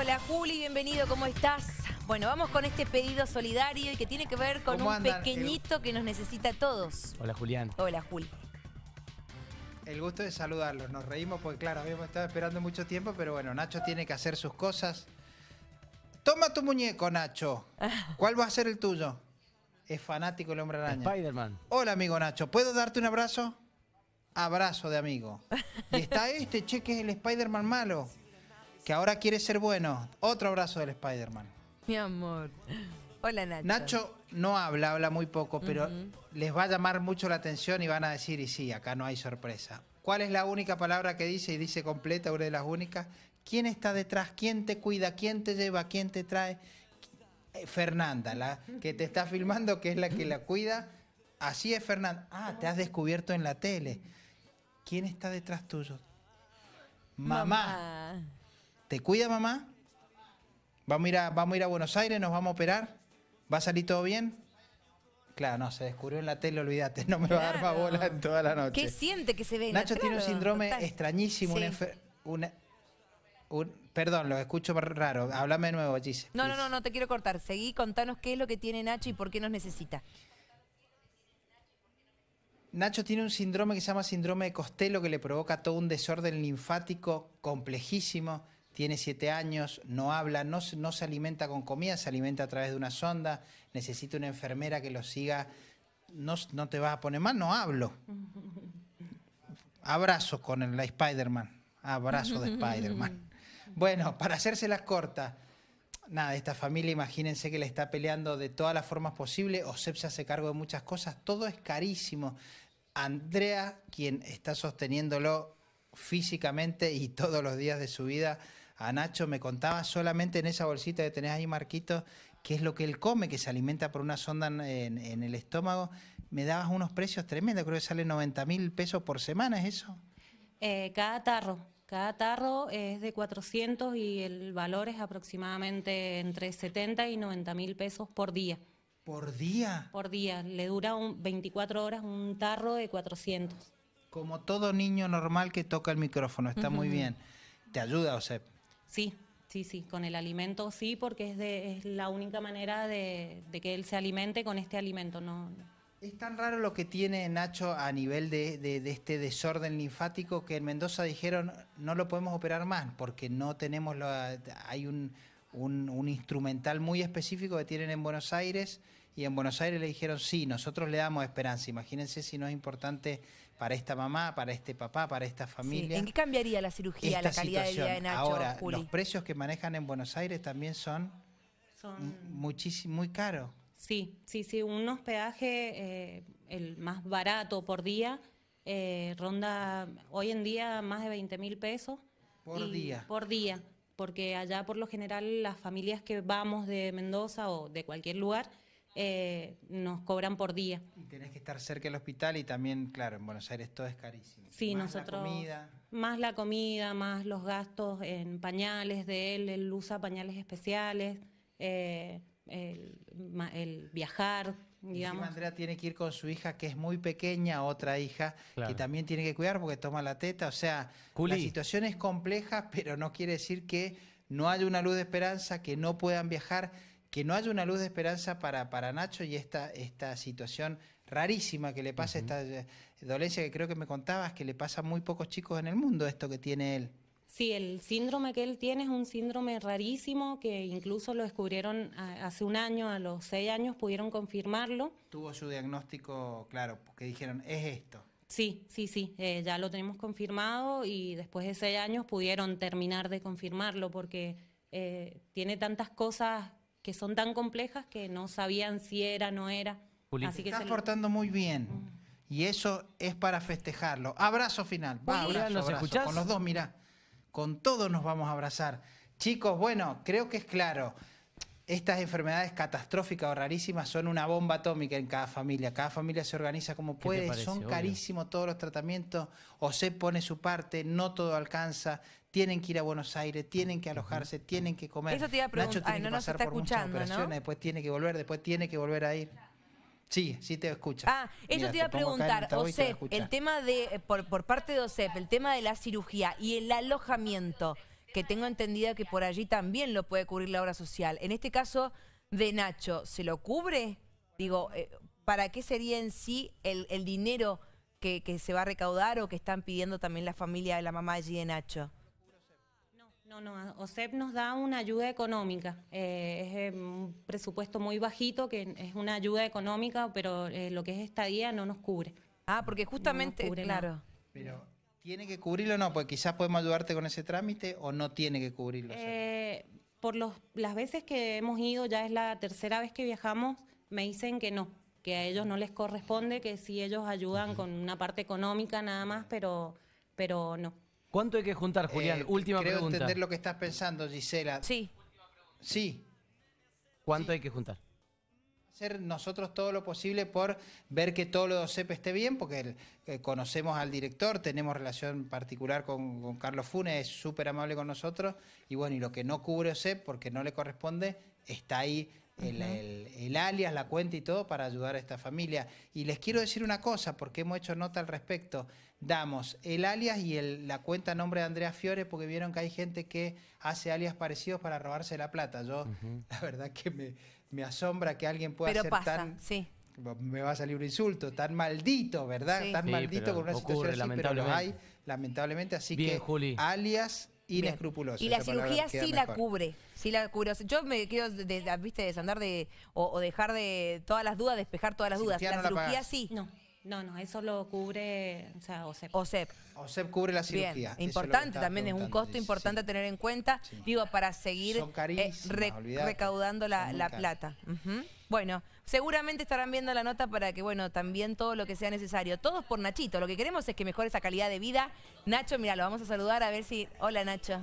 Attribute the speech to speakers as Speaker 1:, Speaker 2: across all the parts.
Speaker 1: Hola Juli, bienvenido, ¿cómo estás? Bueno, vamos con este pedido solidario y que tiene que ver con un pequeñito que nos
Speaker 2: necesita a todos. Hola Julián. Hola Juli. El gusto de saludarlos. Nos reímos porque, claro, habíamos estado esperando mucho tiempo, pero bueno, Nacho tiene que hacer sus cosas. Toma tu muñeco, Nacho. ¿Cuál va a ser el tuyo? Es fanático el hombre araña. Spider-Man. Hola, amigo Nacho. ¿Puedo darte un abrazo? Abrazo de amigo. Y está este, che, que es el Spider-Man malo que ahora quiere ser bueno. Otro abrazo del Spider-Man.
Speaker 1: Mi amor. Hola, Nacho. Nacho
Speaker 2: no habla, habla muy poco, pero les va a llamar mucho la atención y van a decir, y sí, acá no hay sorpresa. ¿Cuál es la única palabra que dice y dice completa, una de las únicas? ¿Quién está detrás? ¿Quién te cuida? ¿Quién te lleva? ¿Quién te trae? Eh, Fernanda, la que te está filmando, que es la que la cuida. Así es, Fernanda. Ah, te has descubierto en la tele. ¿Quién está detrás tuyo? Mamá. ¿Te cuida mamá? Vamos a, ir a, Buenos Aires, nos vamos a operar. ¿Va a salir todo bien? Claro, no, se descubrió en la tele, olvídate, no me va a dar más bola en toda la noche. ¿Qué
Speaker 1: siente que se ve? Nacho tiene un síndrome
Speaker 2: extrañísimo, un, perdón, lo escucho raro. Háblame de nuevo, Gise.
Speaker 1: No, no, no, no te quiero cortar. Seguí, contanos qué es lo que tiene Nacho y por qué nos necesita.
Speaker 2: Nacho tiene un síndrome que se llama síndrome de Costello que le provoca todo un desorden linfático complejísimo tiene siete años, no habla, no, se alimenta con comida, se alimenta a través de una sonda, necesita una enfermera que lo siga, no, te vas a poner mal, no hablo. Abrazo con el, la Spider-Man, abrazo de Spider-Man. Bueno, para las cortas, nada, esta familia imagínense que le está peleando de todas las formas posibles, OSEP se hace cargo de muchas cosas, todo es carísimo. Andrea, quien está sosteniéndolo físicamente y todos los días de su vida a Nacho. Me contaba solamente en esa bolsita que tenés ahí, Marquito, qué es lo que él come, que se alimenta por una sonda en, el estómago. Me dabas unos precios tremendos, creo que sale 90 mil pesos por semana, ¿es eso?
Speaker 3: Eh, cada tarro. Cada tarro es de 400 y el valor es aproximadamente entre 70 y 90 mil pesos por día.
Speaker 2: ¿Por día?
Speaker 3: Por día. Le dura un, 24 horas un tarro de 400.
Speaker 2: Como todo niño normal que toca el micrófono, está muy bien. ¿Te ayuda, Josep?
Speaker 3: Sí, sí, sí, con el alimento sí, porque es, la única manera de, que él se alimente con este alimento. No,
Speaker 2: es tan raro lo que tiene Nacho a nivel de, este desorden linfático que en Mendoza dijeron no lo podemos operar más porque no tenemos hay un, instrumental muy específico que tienen en Buenos Aires y en Buenos Aires le dijeron, sí, nosotros le damos esperanza. Imagínense si no es importante para esta mamá, para este papá, para esta familia. ¿En qué
Speaker 3: cambiaría la cirugía, la calidad de vida de Nacho? Ahora, los
Speaker 2: precios que manejan en Buenos Aires también son, muchísimo, muy caros.
Speaker 3: Sí, sí, sí, un hospedaje eh, el más barato por día eh, ronda hoy en día más de 20 mil pesos. Por día. Por día, porque allá por lo general las familias que vamos de Mendoza o de cualquier lugar eh, nos cobran por día.
Speaker 2: Y tenés que estar cerca del hospital y también, claro, en Buenos Aires todo es carísimo. Sí, más nosotros. La comida.
Speaker 3: Más la comida, más los gastos en pañales de él, él usa pañales especiales, eh, el,
Speaker 2: viajar, Digamos. Andrea tiene que ir con su hija, que es muy pequeña, otra hija, que también tiene que cuidar porque toma la teta. O sea, la situación es compleja, pero no quiere decir que no haya una luz de esperanza, que no puedan viajar que no haya una luz de esperanza para, para Nacho y esta, esta situación rarísima que le pasa, esta eh, dolencia que creo que me contabas, que le pasa a muy pocos chicos en el mundo, esto que tiene él.
Speaker 3: Sí, el síndrome que él tiene es un síndrome rarísimo que incluso lo descubrieron hace un año, a los seis años pudieron confirmarlo.
Speaker 2: Tuvo su diagnóstico, claro, porque dijeron, es esto.
Speaker 3: Sí, sí, sí, eh, ya lo tenemos confirmado y después de seis años pudieron terminar de confirmarlo porque eh, tiene tantas cosas que son tan complejas que no sabían si era, no era. Así que estás portando
Speaker 2: muy bien. Y eso es para festejarlo. Abrazo final. Va, abrazo, Con los dos, mira Con todos nos vamos a abrazar. Chicos, bueno, creo que es claro estas enfermedades catastróficas o rarísimas son una bomba atómica en cada familia. Cada familia se organiza como puede, son carísimos todos los tratamientos, o pone su parte, no todo alcanza, tienen que ir a Buenos Aires, tienen que alojarse, tienen que comer. Eso te iba a Nacho tiene que pasar por muchas operaciones, después tiene que volver, después tiene que volver a ir. Sí, sí te escucha. Ah, eso te iba a preguntar, OSEP, el
Speaker 1: tema de, eh, por, parte de OSEP, el tema de la cirugía y el alojamiento que tengo entendida que por allí también lo puede cubrir la obra social. En este caso de Nacho, ¿se lo cubre? Digo, eh, ¿para qué sería en sí el, dinero que, se va a recaudar o que están pidiendo también la familia de la mamá allí de Nacho?
Speaker 3: No, no, OSEP nos da una ayuda económica. Eh, es eh, un presupuesto muy bajito, que es una ayuda económica, pero lo que es esta guía no nos cubre. Ah, porque justamente, claro.
Speaker 2: ¿Tiene que cubrirlo o no? Pues quizás podemos ayudarte con ese trámite o no tiene que cubrirlo.
Speaker 3: Eh, por las veces que hemos ido, ya es la tercera vez que viajamos, me dicen que no, que a ellos no les corresponde, que si ellos ayudan con una parte económica nada más, pero, pero no.
Speaker 2: ¿Cuánto hay que juntar, eh, Julián? Última pregunta. Creo entender lo que estás pensando, Gisela. Sí. Sí. ¿Cuánto hay que juntar? hacer nosotros todo lo posible por ver que todo lo de esté bien, porque eh, conocemos al director, tenemos relación particular con, Carlos Funes, es súper amable con nosotros, y bueno, y lo que no cubre OCEP, porque no le corresponde, está ahí el, alias, la cuenta y todo para ayudar a esta familia. Y les quiero decir una cosa, porque hemos hecho nota al respecto. Damos el alias y la cuenta a nombre de Andrea Fiore, porque vieron que hay gente que hace alias parecidos para robarse la plata. Yo, la verdad que me, me asombra que alguien pueda pero ser Me va a salir un insulto, tan maldito, ¿verdad? Tan maldito con una situación así, lamentablemente. pero lo hay, lamentablemente. Así que, alias inescrupuloso. Y la cirugía sí la cubre,
Speaker 1: sí la cubre. yo me quiero, de, viste, desandar de, o, dejar de todas las dudas, despejar todas las dudas. la, cirugía, sí.
Speaker 3: No, no, eso lo cubre OSEP. E OSEP. E cubre la cirugía. Bien,
Speaker 1: importante, también es un costo importante a tener en cuenta, digo, para seguir eh, recaudando la, plata. Bueno, seguramente estarán viendo la nota para que, bueno, también todo lo que sea necesario. Todos por Nachito, lo que queremos es que mejore esa calidad de vida. Nacho, mira, lo vamos a saludar a ver si... Hola, Nacho.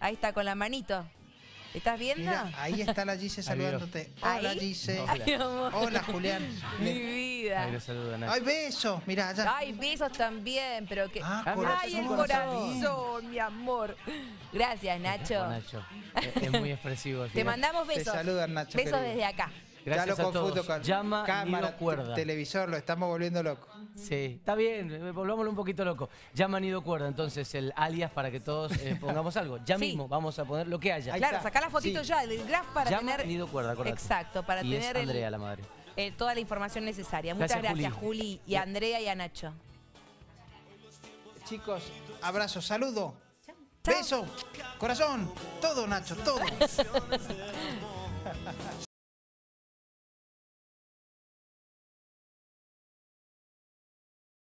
Speaker 1: Ahí está, con la manito. ¿Estás viendo? ahí
Speaker 2: está la Gise saludándote. Hola ¿Ahí? Gise. Hola. Julián. Mi vida.
Speaker 3: Eh. Ay,
Speaker 2: besos. Mira, allá. Ay, besos también, pero que. Ah, ah Ay, el corazón,
Speaker 1: mi amor. Gracias, Nacho.
Speaker 2: Nacho. Es, muy expresivo. Te mandamos besos. Te saludan, Nacho. Besos desde acá. Gracias Llama cámara, cuerda. televisor, lo estamos volviendo loco. Sí, está bien, eh, volvámoslo un poquito loco. Llama Nido Cuerda, entonces el alias para que todos eh, pongamos algo. Ya mismo vamos a poner lo que haya. claro, saca la fotito ya del graph para Llama tener... Nido Cuerda, Exacto,
Speaker 1: para tener... Andrea, la madre. Eh, toda la información necesaria. Muchas gracias, Juli. y Andrea y a Nacho.
Speaker 2: Chicos, abrazo, saludo. Beso, corazón, todo Nacho, todo.